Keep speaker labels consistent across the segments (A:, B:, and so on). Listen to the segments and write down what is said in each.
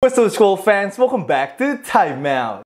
A: What's up school fans, welcome back to Out.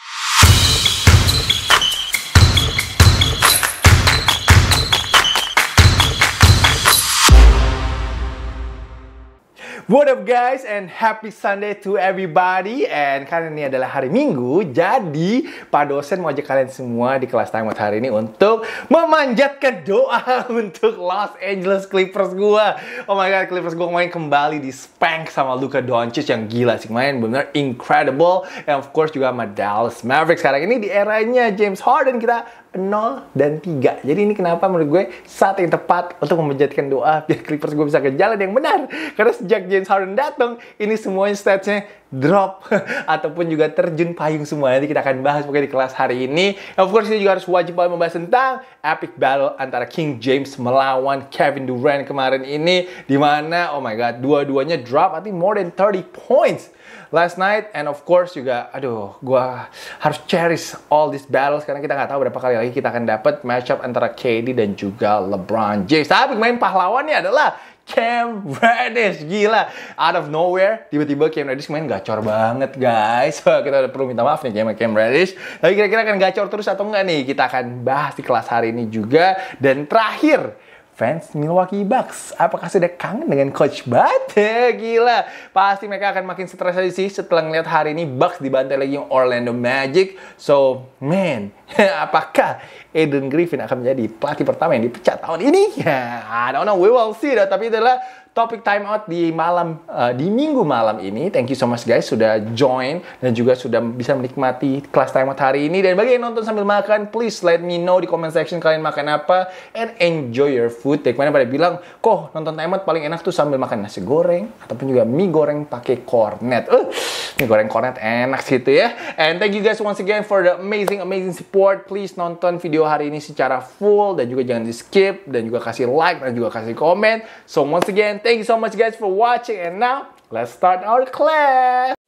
A: What up guys and happy Sunday to everybody And karena ini adalah hari Minggu Jadi Pak dosen mau ajak kalian semua di kelas timeout hari ini Untuk memanjatkan doa untuk Los Angeles Clippers gue. Oh my god Clippers gue main kembali di spank sama Luka Doncic yang gila sih main, bener incredible And of course juga sama Dallas Mavericks Sekarang ini di eranya James Harden kita 0 dan 3. Jadi ini kenapa menurut gue saat yang tepat untuk memanjatkan doa biar Clippers gue bisa ke jalan yang benar. Karena sejak James Harden datang, ini semuanya statsnya drop ataupun juga terjun payung semua. Nanti kita akan bahas pokoknya di kelas hari ini. Of course, kita juga harus wajib banget membahas tentang epic battle antara King James melawan Kevin Durant kemarin ini. Dimana, oh my god, dua-duanya drop, I think more than 30 points last night and of course juga aduh gua harus cherish all these battles karena kita nggak tahu berapa kali lagi kita akan dapat matchup antara KD dan juga LeBron James. Tapi main pahlawannya adalah Cam Reddish gila out of nowhere tiba-tiba Cam Reddish main gacor banget guys kita udah perlu minta maaf nih Cam, Cam Reddish tapi kira-kira akan gacor terus atau enggak nih kita akan bahas di kelas hari ini juga dan terakhir fans Milwaukee Bucks. Apakah sudah kangen dengan Coach Bud? Gila, pasti mereka akan makin stres aja sih setelah melihat hari ini Bucks dibantai lagi Orlando Magic. So, man, apakah Eden Griffin akan menjadi pelatih pertama yang dipecat tahun ini? I don't know, we will see. Tapi itulah topik time out di malam uh, di minggu malam ini. Thank you so much guys sudah join dan juga sudah bisa menikmati kelas time out hari ini dan bagi yang nonton sambil makan please let me know di comment section kalian makan apa and enjoy your food. Kayak mana pada bilang, "Kok nonton time out paling enak tuh sambil makan nasi goreng ataupun juga mie goreng pakai cornet. Uh, eh, mie goreng cornet enak sih itu ya. And thank you guys once again for the amazing amazing support. Please nonton video hari ini secara full dan juga jangan di skip dan juga kasih like dan juga kasih komen. So once again thank you so much guys for watching. And now, let's start our class.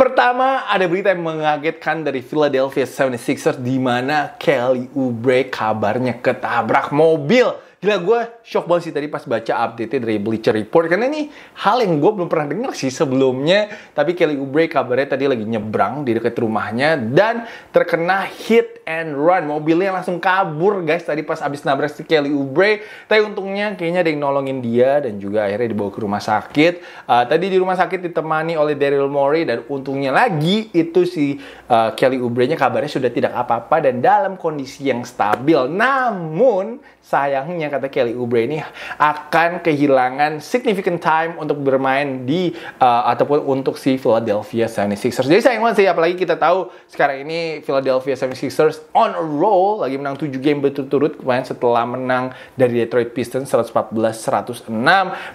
A: Pertama, ada berita yang mengagetkan dari Philadelphia 76ers di mana Kelly Oubre kabarnya ketabrak mobil Gila gue shock banget sih tadi pas baca update dari Bleacher Report karena ini hal yang gue belum pernah dengar sih sebelumnya. Tapi Kelly Oubre kabarnya tadi lagi nyebrang di dekat rumahnya dan terkena hit and run. Mobilnya langsung kabur guys tadi pas abis nabrak si Kelly Oubre. Tapi untungnya kayaknya ada yang nolongin dia dan juga akhirnya dibawa ke rumah sakit. Uh, tadi di rumah sakit ditemani oleh Daryl Morey dan untungnya lagi itu si uh, Kelly Oubre-nya kabarnya sudah tidak apa-apa dan dalam kondisi yang stabil. Namun sayangnya kata Kelly Oubre ini akan kehilangan significant time untuk bermain di uh, ataupun untuk si Philadelphia 76ers. Jadi sayang banget sih apalagi kita tahu sekarang ini Philadelphia 76ers on a roll lagi menang 7 game berturut-turut kemarin setelah menang dari Detroit Pistons 114-106.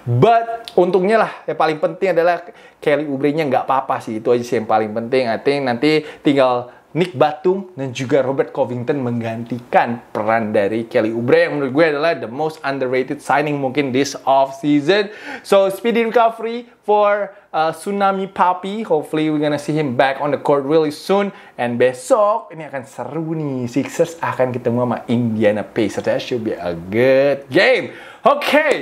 A: But untungnya lah yang paling penting adalah Kelly Oubre-nya nggak apa-apa sih. Itu aja sih yang paling penting. I think nanti tinggal Nick Batum dan juga Robert Covington menggantikan peran dari Kelly Oubre yang menurut gue adalah the most underrated signing mungkin this off season. So speedy recovery for uh, Tsunami Papi. Hopefully we're gonna see him back on the court really soon. And besok ini akan seru nih. Sixers akan ketemu sama Indiana Pacers. That should be a good game. Oke. Okay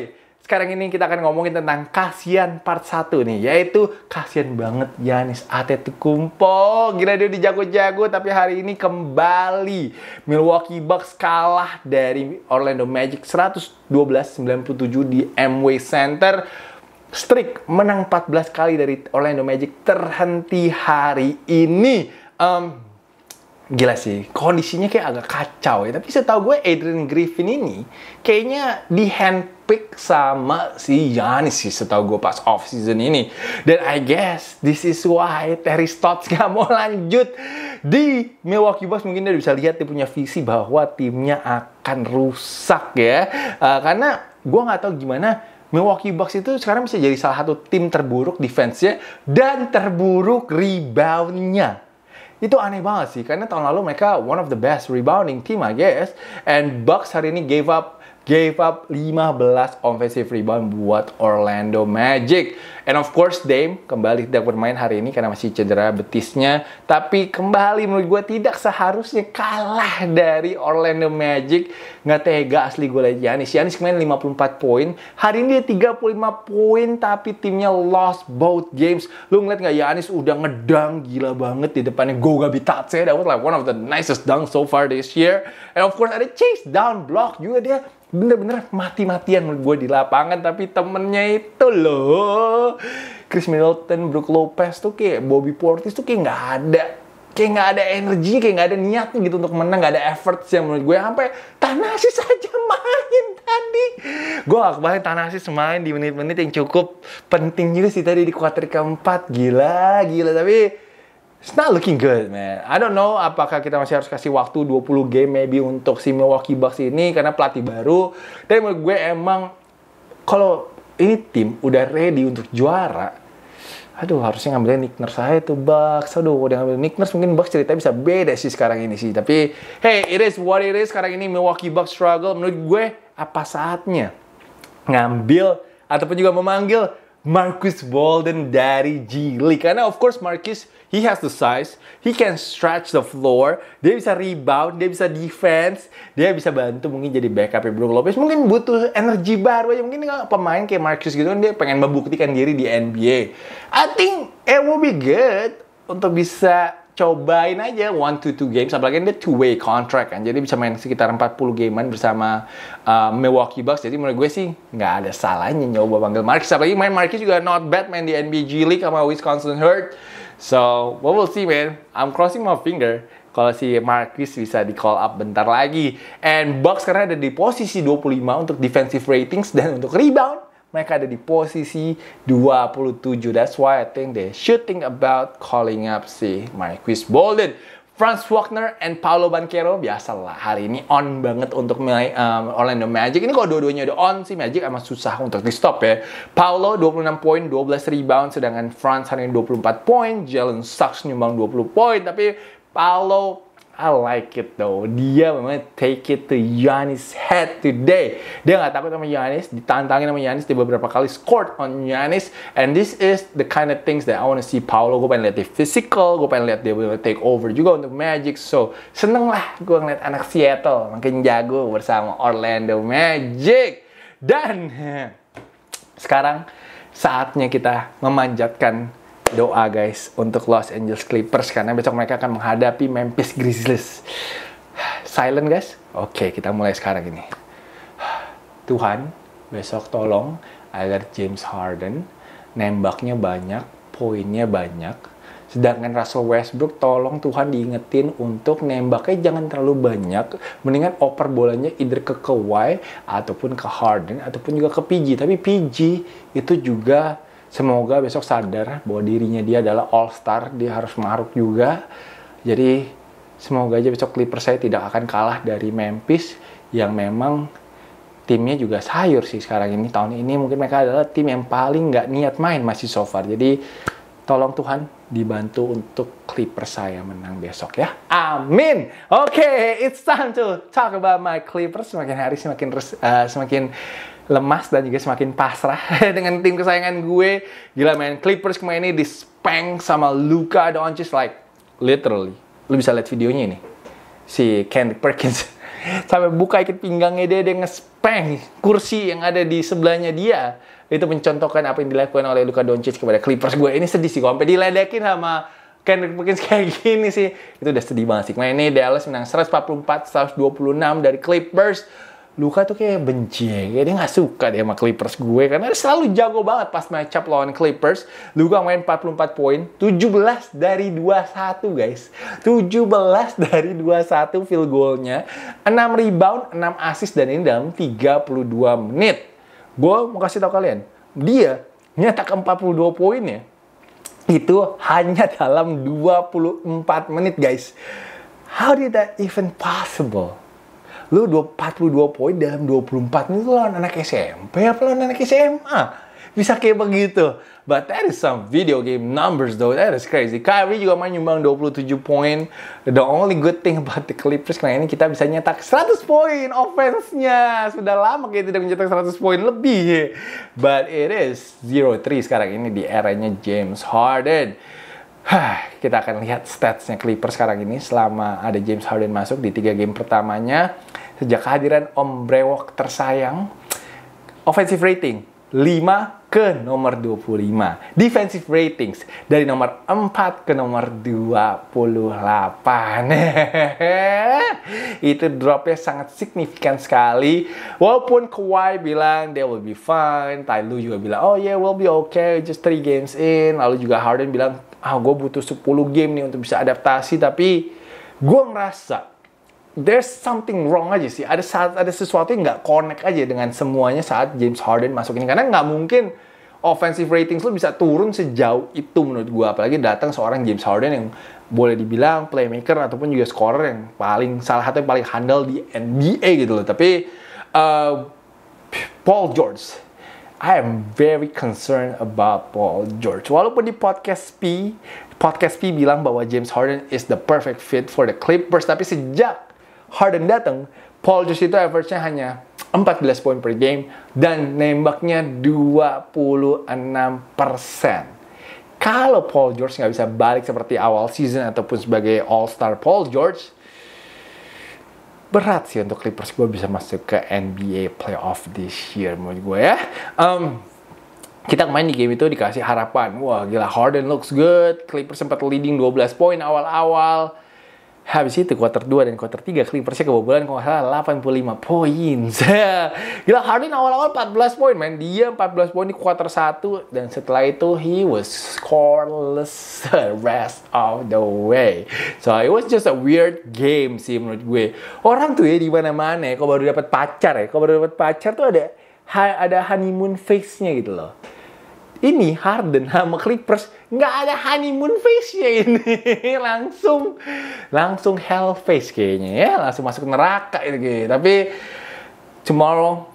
A: sekarang ini kita akan ngomongin tentang kasihan part 1 nih, yaitu kasihan banget Yanis Kumpo. Gila dia udah jago-jago tapi hari ini kembali Milwaukee Bucks kalah dari Orlando Magic 112-97 di Amway Center. Streak menang 14 kali dari Orlando Magic terhenti hari ini. Um, gila sih kondisinya kayak agak kacau ya tapi setahu gue Adrian Griffin ini kayaknya di handpick sama si Giannis sih setahu gue pas off season ini dan I guess this is why Terry Stotts gak mau lanjut di Milwaukee Bucks mungkin dia bisa lihat dia punya visi bahwa timnya akan rusak ya uh, karena gue nggak tahu gimana Milwaukee Bucks itu sekarang bisa jadi salah satu tim terburuk defense-nya dan terburuk rebound-nya itu aneh banget sih karena tahun lalu mereka one of the best rebounding team I guess and Bucks hari ini gave up gave up 15 offensive rebound buat Orlando Magic. And of course Dame kembali tidak bermain hari ini karena masih cedera betisnya. Tapi kembali menurut gue tidak seharusnya kalah dari Orlando Magic. Nggak tega asli gue lagi Giannis. Giannis kemarin 54 poin. Hari ini dia 35 poin tapi timnya lost both games. Lu ngeliat nggak Giannis udah ngedang gila banget di depannya Goga Bitadze. That was like one of the nicest dunk so far this year. And of course ada chase down block juga dia bener-bener mati-matian menurut gue di lapangan tapi temennya itu loh Chris Middleton, Brook Lopez tuh kayak Bobby Portis tuh kayak nggak ada kayak nggak ada energi, kayak nggak ada niat gitu untuk menang, nggak ada effort yang menurut gue sampai tanasi saja main tadi. Gue gak kebayang Tanasi main di menit-menit yang cukup penting juga sih tadi di kuarter keempat. Gila, gila. Tapi It's not looking good, man. I don't know apakah kita masih harus kasih waktu 20 game maybe untuk si Milwaukee Bucks ini karena pelatih baru. Tapi menurut gue emang kalau ini tim udah ready untuk juara, aduh harusnya ngambilnya Nick Nurse aja tuh Bucks aduh udah ngambil Nick Nurse mungkin Bucks cerita bisa beda sih sekarang ini sih tapi hey it is what it is sekarang ini Milwaukee Bucks struggle menurut gue apa saatnya ngambil ataupun juga memanggil Marcus Bolden dari G League karena of course Marcus he has the size he can stretch the floor dia bisa rebound dia bisa defense dia bisa bantu mungkin jadi backup Brook Lopez mungkin butuh energi baru aja mungkin pemain kayak Marcus gitu kan dia pengen membuktikan diri di NBA I think it will be good untuk bisa cobain aja one to two games apalagi ini two way contract kan jadi bisa main sekitar 40 gamean bersama uh, Milwaukee Bucks jadi menurut gue sih nggak ada salahnya nyoba panggil Marquis apalagi main Marquis juga not bad main di G League sama Wisconsin Hurt. so we will see man I'm crossing my finger kalau si Marquis bisa di call up bentar lagi and Bucks karena ada di posisi 25 untuk defensive ratings dan untuk rebound mereka ada di posisi 27. That's why I think they should think about calling up si Marquis Bolden. Franz Wagner and Paolo Banquero biasalah hari ini on banget untuk um, Orlando Magic. Ini kalau dua-duanya udah on sih Magic emang susah untuk di stop ya. Paolo 26 poin, 12 rebound sedangkan Franz hari ini 24 poin, Jalen Sachs nyumbang 20 poin tapi Paolo I like it though. Dia memang take it to Yanis head today. Dia nggak takut sama Yanis, ditantangin sama Yanis dia beberapa kali scored on Yanis. And this is the kind of things that I want to see Paolo. Gue pengen lihat dia physical, gue pengen lihat dia boleh take over juga untuk Magic. So seneng lah gue ngeliat anak Seattle makin jago bersama Orlando Magic. Dan sekarang saatnya kita memanjatkan doa guys untuk Los Angeles Clippers karena besok mereka akan menghadapi Memphis Grizzlies. Silent guys. Oke, kita mulai sekarang ini. Tuhan, besok tolong agar James Harden nembaknya banyak, poinnya banyak. Sedangkan Russell Westbrook tolong Tuhan diingetin untuk nembaknya jangan terlalu banyak. Mendingan oper bolanya either ke Kawhi ataupun ke Harden ataupun juga ke PG. Tapi PG itu juga Semoga besok sadar bahwa dirinya dia adalah all star, dia harus maruk juga. Jadi semoga aja besok Clippers saya tidak akan kalah dari Memphis yang memang timnya juga sayur sih sekarang ini tahun ini mungkin mereka adalah tim yang paling nggak niat main masih so far. Jadi tolong Tuhan dibantu untuk Clippers saya menang besok ya. Amin. Oke, okay, it's time to talk about my Clippers. Semakin hari semakin res, uh, semakin lemas dan juga semakin pasrah dengan tim kesayangan gue. Gila main Clippers kemarin ini di spank sama Luka Doncic like literally. Lu bisa lihat videonya ini. Si Kendrick Perkins sampai buka ikat pinggangnya dia dengan ngespeng kursi yang ada di sebelahnya dia. Itu mencontohkan apa yang dilakukan oleh Luka Doncic kepada Clippers. Gue ini sedih sih, gue sampai diledekin sama Kendrick Perkins kayak gini sih. Itu udah sedih banget sih. Nah ini Dallas menang 144-126 dari Clippers Luka tuh kayak benci ya, dia nggak suka dia sama Clippers gue karena dia selalu jago banget pas match lawan Clippers. Luka main 44 poin, 17 dari 21 guys. 17 dari 21 field goalnya, 6 rebound, 6 assist dan ini dalam 32 menit. Gue mau kasih tau kalian, dia nyetak 42 poin ya. Itu hanya dalam 24 menit guys. How did that even possible? lu 42 poin dalam 24 menit lawan anak SMP apa lawan anak SMA bisa kayak begitu but that is some video game numbers though that is crazy Kyrie juga main nyumbang 27 poin the only good thing about the Clippers kali ini kita bisa nyetak 100 poin offense-nya sudah lama kita tidak mencetak 100 poin lebih but it is 0-3 sekarang ini di eranya James Harden Hah, kita akan lihat statsnya Clippers sekarang ini selama ada James Harden masuk di tiga game pertamanya sejak kehadiran Om Brewok tersayang. Offensive rating 5 ke nomor 25. Defensive ratings dari nomor 4 ke nomor 28. Itu dropnya sangat signifikan sekali. Walaupun Kawhi bilang they will be fine. Ty Lue juga bilang, oh yeah, we'll be okay, just three games in. Lalu juga Harden bilang, ah gue butuh 10 game nih untuk bisa adaptasi. Tapi gue ngerasa there's something wrong aja sih. Ada saat ada sesuatu yang nggak connect aja dengan semuanya saat James Harden masuk ini karena nggak mungkin offensive ratings lu bisa turun sejauh itu menurut gua apalagi datang seorang James Harden yang boleh dibilang playmaker ataupun juga scorer yang paling salah satu yang paling handal di NBA gitu loh. Tapi uh, Paul George I am very concerned about Paul George. Walaupun di podcast P, podcast P bilang bahwa James Harden is the perfect fit for the Clippers, tapi sejak Harden datang, Paul George itu average-nya hanya 14 poin per game dan nembaknya 26 persen. Kalau Paul George nggak bisa balik seperti awal season ataupun sebagai All Star Paul George, berat sih untuk Clippers gue bisa masuk ke NBA playoff this year menurut gue ya. Um, kita main di game itu dikasih harapan. Wah gila Harden looks good. Clippers sempat leading 12 poin awal-awal. Habis itu quarter 2 dan quarter 3 Clippersnya kebobolan kalau salah 85 poin. Gila Harden awal-awal 14 poin man. Dia 14 poin di quarter 1 dan setelah itu he was scoreless the rest of the way. So it was just a weird game sih menurut gue. Orang tuh ya di mana-mana ya, baru dapat pacar ya, kau baru dapat pacar tuh ada ada honeymoon face-nya gitu loh ini Harden sama Clippers nggak ada honeymoon face ya ini langsung langsung hell face kayaknya ya langsung masuk neraka ini kayaknya. tapi tomorrow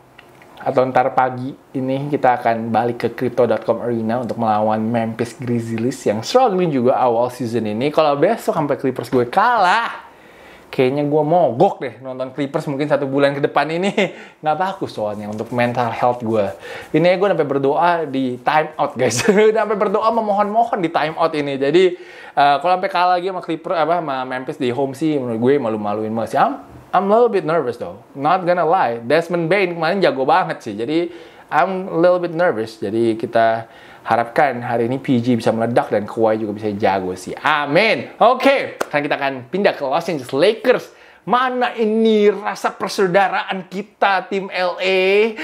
A: atau ntar pagi ini kita akan balik ke crypto.com arena untuk melawan Memphis Grizzlies yang struggling juga awal season ini. Kalau besok sampai Clippers gue kalah, kayaknya gue mogok deh nonton Clippers mungkin satu bulan ke depan ini nggak bagus soalnya untuk mental health gue ini gue sampai berdoa di time out guys udah sampai berdoa memohon-mohon di time out ini jadi uh, kalau sampai kalah lagi sama Clippers apa sama Memphis di home sih menurut gue malu-maluin banget sih I'm, I'm a little bit nervous though not gonna lie Desmond Bain kemarin jago banget sih jadi I'm a little bit nervous. Jadi kita harapkan hari ini PG bisa meledak dan Kawhi juga bisa jago sih. Amin. Oke, okay. sekarang kita akan pindah ke Los Angeles Lakers. Mana ini rasa persaudaraan kita tim LA?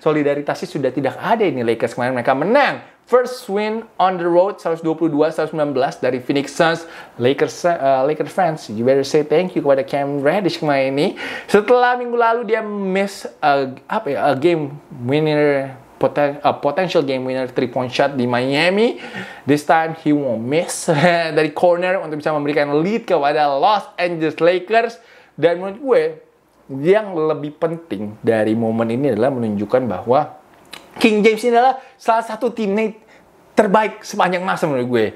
A: Solidaritasnya sudah tidak ada ini Lakers kemarin mereka menang First win on the road 122-119 dari Phoenix Suns. Lakers uh, eh, Lakers fans, you better say thank you kepada Cam Reddish kemarin ini. Setelah minggu lalu dia miss a, apa ya, a game winner poten a potential game winner three point shot di Miami. This time he won't miss dari corner untuk bisa memberikan lead kepada Los Angeles Lakers. Dan menurut gue yang lebih penting dari momen ini adalah menunjukkan bahwa King James ini adalah salah satu teammate terbaik sepanjang masa menurut gue.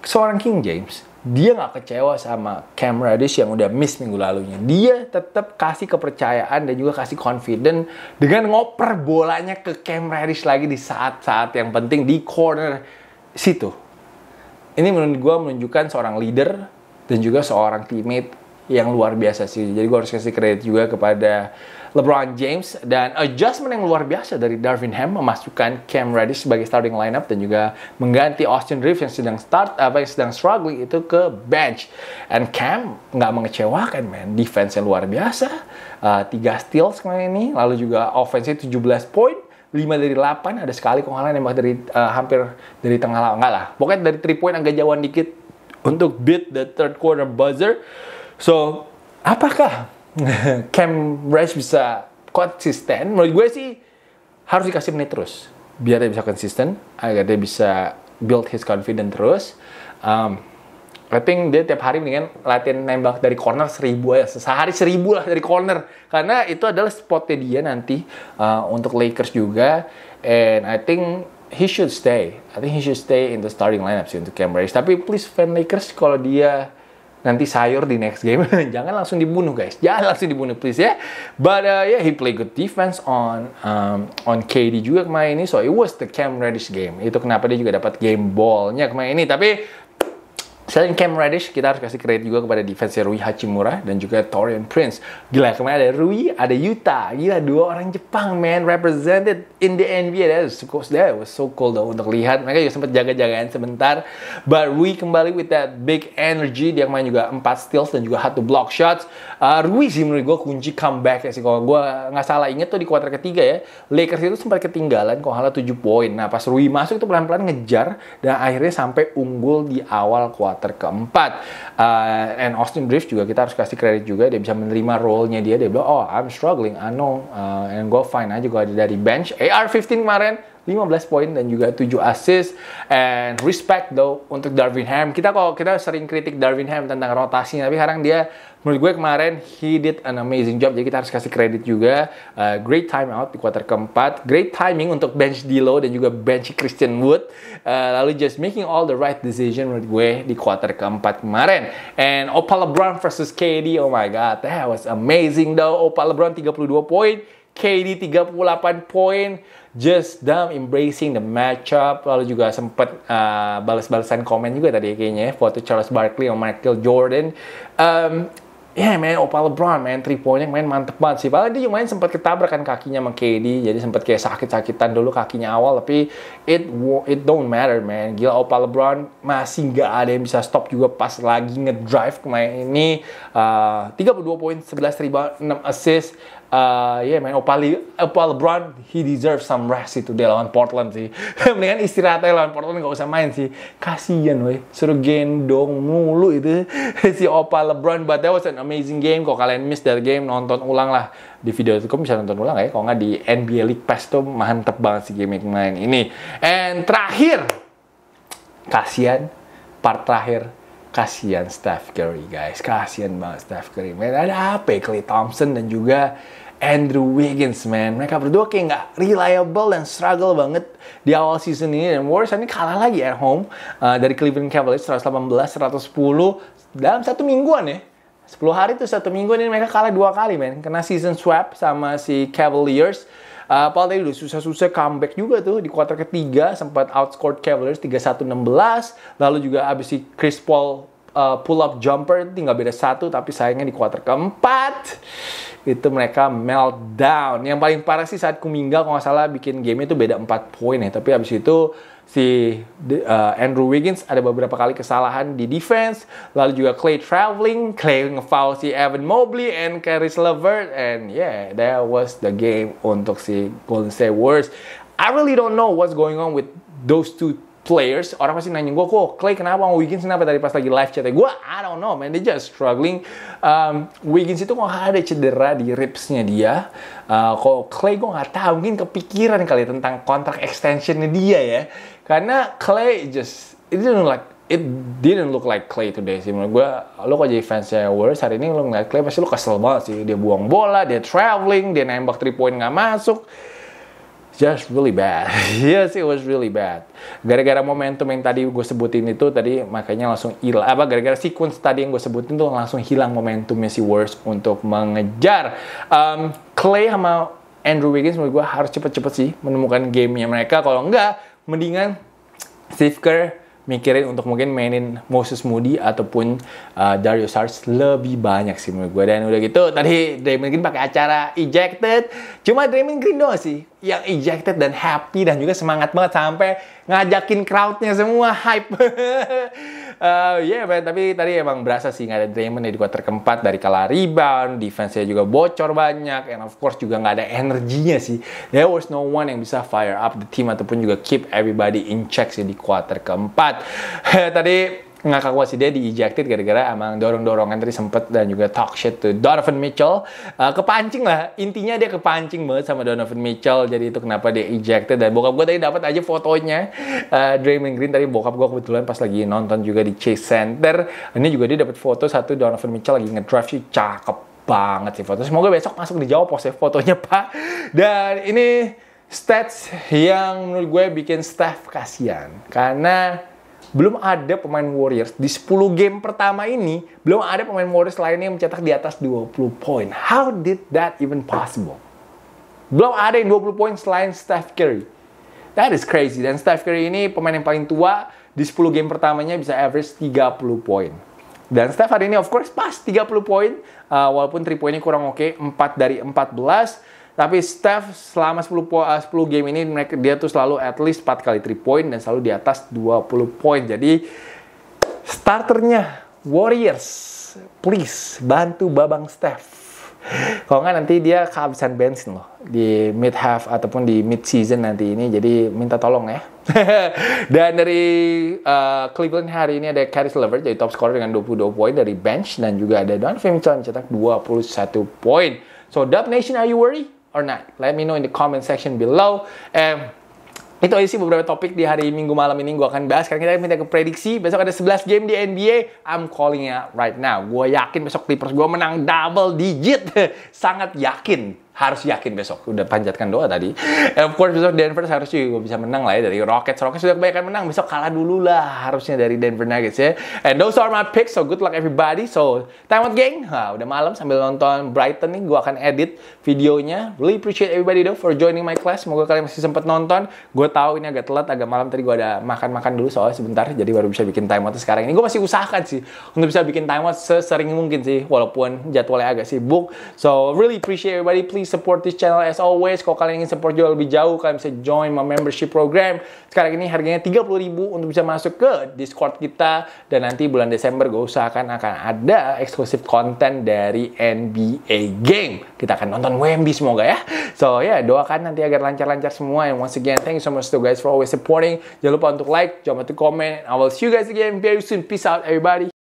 A: Seorang King James, dia nggak kecewa sama Cam Reddish yang udah miss minggu lalunya. Dia tetap kasih kepercayaan dan juga kasih confident dengan ngoper bolanya ke Cam Reddish lagi di saat-saat yang penting di corner situ. Ini menurut gue menunjukkan seorang leader dan juga seorang teammate yang luar biasa sih. Jadi gue harus kasih kredit juga kepada LeBron James dan adjustment yang luar biasa dari Darvin Ham memasukkan Cam Reddish sebagai starting lineup dan juga mengganti Austin Reeves yang sedang start apa yang sedang struggling itu ke bench. And Cam nggak mengecewakan man, defense yang luar biasa, uh, tiga steals kemarin ini, lalu juga offense 17 poin, 5 dari 8 ada sekali konghalan yang dari uh, hampir dari tengah langkah lah pokoknya dari 3 point agak jauh dikit untuk beat the third quarter buzzer so apakah Cam Rush bisa konsisten, menurut gue sih harus dikasih menit terus biar dia bisa konsisten agar dia bisa build his confidence terus um, I think dia tiap hari mendingan latihan nembak dari corner seribu ya sehari seribu lah dari corner karena itu adalah spotnya dia nanti uh, untuk Lakers juga and I think he should stay I think he should stay in the starting lineup sih untuk Cam tapi please fan Lakers kalau dia nanti sayur di next game. Jangan langsung dibunuh guys. Jangan langsung dibunuh please ya. But uh, yeah, he play good defense on um, on KD juga kemarin ini. So it was the Cam Reddish game. Itu kenapa dia juga dapat game ballnya kemarin ini. Tapi Selain Cam Reddish, kita harus kasih kredit juga kepada defense Rui Hachimura dan juga Torian Prince. Gila, kemarin ada Rui, ada Yuta. Gila, dua orang Jepang, man. Represented in the NBA. That was so cool, that was so cool though, untuk lihat. Mereka juga sempat jaga-jagaan sebentar. But Rui kembali with that big energy. Dia kemarin juga empat steals dan juga 1 block shots. Uh, Rui sih menurut gue kunci comeback ya sih. Kalau gue nggak salah inget tuh di kuarter ketiga ya, Lakers itu sempat ketinggalan kalau nggak 7 poin. Nah, pas Rui masuk itu pelan-pelan ngejar dan akhirnya sampai unggul di awal kuarter quarter keempat. Uh, and Austin Reeves juga kita harus kasih kredit juga dia bisa menerima role-nya dia. Dia bilang, oh I'm struggling, I know, uh, and go fine aja ada dari bench. AR-15 kemarin 15 poin dan juga 7 assist and respect though untuk Darwin Ham. Kita kalau kita sering kritik Darwin Ham tentang rotasinya tapi sekarang dia menurut gue kemarin he did an amazing job jadi kita harus kasih kredit juga uh, great out di kuarter keempat great timing untuk bench Dilo dan juga bench Christian Wood uh, lalu just making all the right decision menurut gue di kuarter keempat kemarin and opal LeBron versus KD oh my god that was amazing though opal LeBron 32 poin KD 38 poin just them embracing the matchup lalu juga sempat uh, balas-balasan komen juga tadi kayaknya ya, foto Charles Barkley sama Michael Jordan um, yeah main Opa LeBron main three pointnya main mantep banget sih. Padahal dia main sempat ketabrak kan kakinya sama KD, jadi sempat kayak sakit-sakitan dulu kakinya awal, tapi it it don't matter man. Gila Opa LeBron masih nggak ada yang bisa stop juga pas lagi ngedrive kemarin ini. Eh, uh, 32 poin, 11 rebound, 6 assist uh, eh, ya yeah, man Opali Opal Brown he deserves some rest itu dia lawan Portland sih mendingan istirahat aja lawan Portland gak usah main sih kasian weh suruh gendong mulu itu si Opal LeBron but that was an amazing game kok kalian miss that game nonton ulang lah di video itu kamu bisa nonton ulang ya kalau nggak di NBA League Pass tuh mantep banget si game main ini and terakhir kasian part terakhir kasihan Steph Curry guys kasihan banget Steph Curry man ada apa Clay ya Thompson dan juga Andrew Wiggins, man. Mereka berdua kayak nggak reliable dan struggle banget di awal season ini. Dan Warriors ini kalah lagi at home uh, dari Cleveland Cavaliers 118-110 dalam satu mingguan ya. 10 hari itu satu minggu ini mereka kalah dua kali, man. Kena season swap sama si Cavaliers. Uh, Paul tadi udah susah-susah comeback juga tuh di kuarter ketiga sempat outscored Cavaliers 1 16 lalu juga abis si Chris Paul uh, pull up jumper tinggal beda satu tapi sayangnya di kuarter keempat itu mereka meltdown. Yang paling parah sih saat Kuminga kalau nggak salah bikin game itu beda empat poin ya. Tapi habis itu si uh, Andrew Wiggins ada beberapa kali kesalahan di defense. Lalu juga Clay traveling, Clay ngefoul si Evan Mobley and Caris LeVert and yeah, that was the game untuk si Golden State Warriors. I really don't know what's going on with those two players, orang pasti nanya gue, kok Clay kenapa, mau Wiggins kenapa tadi pas lagi live chatnya? Gue, I don't know man, they just struggling. Um, Wiggins itu kok ada cedera di ribsnya dia. Uh, kok Clay gue nggak tahu, mungkin kepikiran kali ya tentang kontrak extensionnya dia ya. Karena Clay just, it didn't look like it didn't look like Clay today sih menurut gue lo kok jadi fans saya Warriors hari ini lo ngeliat Clay pasti lo kesel banget sih dia buang bola dia traveling dia nembak 3 point nggak masuk just really bad. yes, it was really bad. Gara-gara momentum yang tadi gue sebutin itu tadi makanya langsung hilang. Apa gara-gara sequence tadi yang gue sebutin tuh langsung hilang momentumnya si Worst untuk mengejar um, Clay sama Andrew Wiggins menurut gue harus cepet-cepet sih menemukan gamenya mereka. Kalau enggak, mendingan Steve Kerr mikirin untuk mungkin mainin Moses Moody ataupun uh, Dario Sars lebih banyak sih menurut gue dan udah gitu tadi Draymond Green pakai acara ejected cuma Draymond Green doang sih yang ejected dan happy dan juga semangat banget sampai ngajakin crowdnya semua hype uh, eh, yeah iya, tapi tadi emang berasa sih nggak ada Draymond ya di kuarter keempat dari kalah rebound, defense-nya juga bocor banyak, and of course juga nggak ada energinya sih. There was no one yang bisa fire up the team ataupun juga keep everybody in check sih di kuarter keempat. tadi nggak ngakak sih dia di ejected gara-gara emang dorong-dorongan tadi sempet dan juga talk shit to Donovan Mitchell uh, kepancing lah intinya dia kepancing banget sama Donovan Mitchell jadi itu kenapa dia ejected dan bokap gue tadi dapat aja fotonya uh, Draymond Green tadi bokap gue kebetulan pas lagi nonton juga di Chase Center ini juga dia dapat foto satu Donovan Mitchell lagi ngedrive sih cakep banget sih foto semoga besok masuk dijawab pose ya fotonya pak dan ini stats yang menurut gue bikin staff kasihan karena belum ada pemain Warriors di 10 game pertama ini, belum ada pemain Warriors lainnya yang mencetak di atas 20 poin. How did that even possible? Belum ada yang 20 poin selain Steph Curry. That is crazy. Dan Steph Curry ini pemain yang paling tua di 10 game pertamanya bisa average 30 poin. Dan Steph hari ini of course pas 30 poin, uh, walaupun 3 poinnya kurang oke, okay, 4 dari 14. Tapi Steph selama 10, 10 eh, game ini mereka, dia tuh selalu at least 4 kali 3 point dan selalu di atas 20 poin. Jadi starternya Warriors, please bantu Babang Steph. Kalau nggak nanti dia kehabisan bensin loh di mid half ataupun di mid season nanti ini. Jadi minta tolong ya. dan dari uh, Cleveland hari ini ada Caris Lever jadi top scorer dengan 22 poin dari bench dan juga ada Donovan Mitchell mencetak 21 poin. So Dub Nation, are you worried? or not? Let me know in the comment section below. Eh, itu aja sih beberapa topik di hari Minggu malam ini gue akan bahas. Karena kita minta ke prediksi. Besok ada 11 game di NBA. I'm calling ya right now. Gue yakin besok Clippers gue menang double digit. Sangat yakin harus yakin besok. Udah panjatkan doa tadi. And of course besok Denver harus juga bisa menang lah ya dari Rockets. Rockets sudah kebanyakan menang. Besok kalah dulu lah harusnya dari Denver Nuggets ya. And those are my picks. So good luck everybody. So time out geng. ha, udah malam sambil nonton Brighton nih. Gue akan edit videonya. Really appreciate everybody though for joining my class. Semoga kalian masih sempat nonton. Gue tahu ini agak telat, agak malam. Tadi gue ada makan-makan dulu soalnya sebentar. Jadi baru bisa bikin time out sekarang ini. Gue masih usahakan sih untuk bisa bikin time out sesering mungkin sih. Walaupun jadwalnya agak sibuk. So really appreciate everybody. Please support this channel as always. Kalau kalian ingin support juga lebih jauh, kalian bisa join my membership program. Sekarang ini harganya 30.000 untuk bisa masuk ke Discord kita. Dan nanti bulan Desember gue usahakan akan ada eksklusif konten dari NBA Game. Kita akan nonton WMB semoga ya. So ya, yeah, doakan nanti agar lancar-lancar semua. And once again, thank you so much to guys for always supporting. Jangan lupa untuk like, jangan lupa untuk comment. I will see you guys again very soon. Peace out everybody.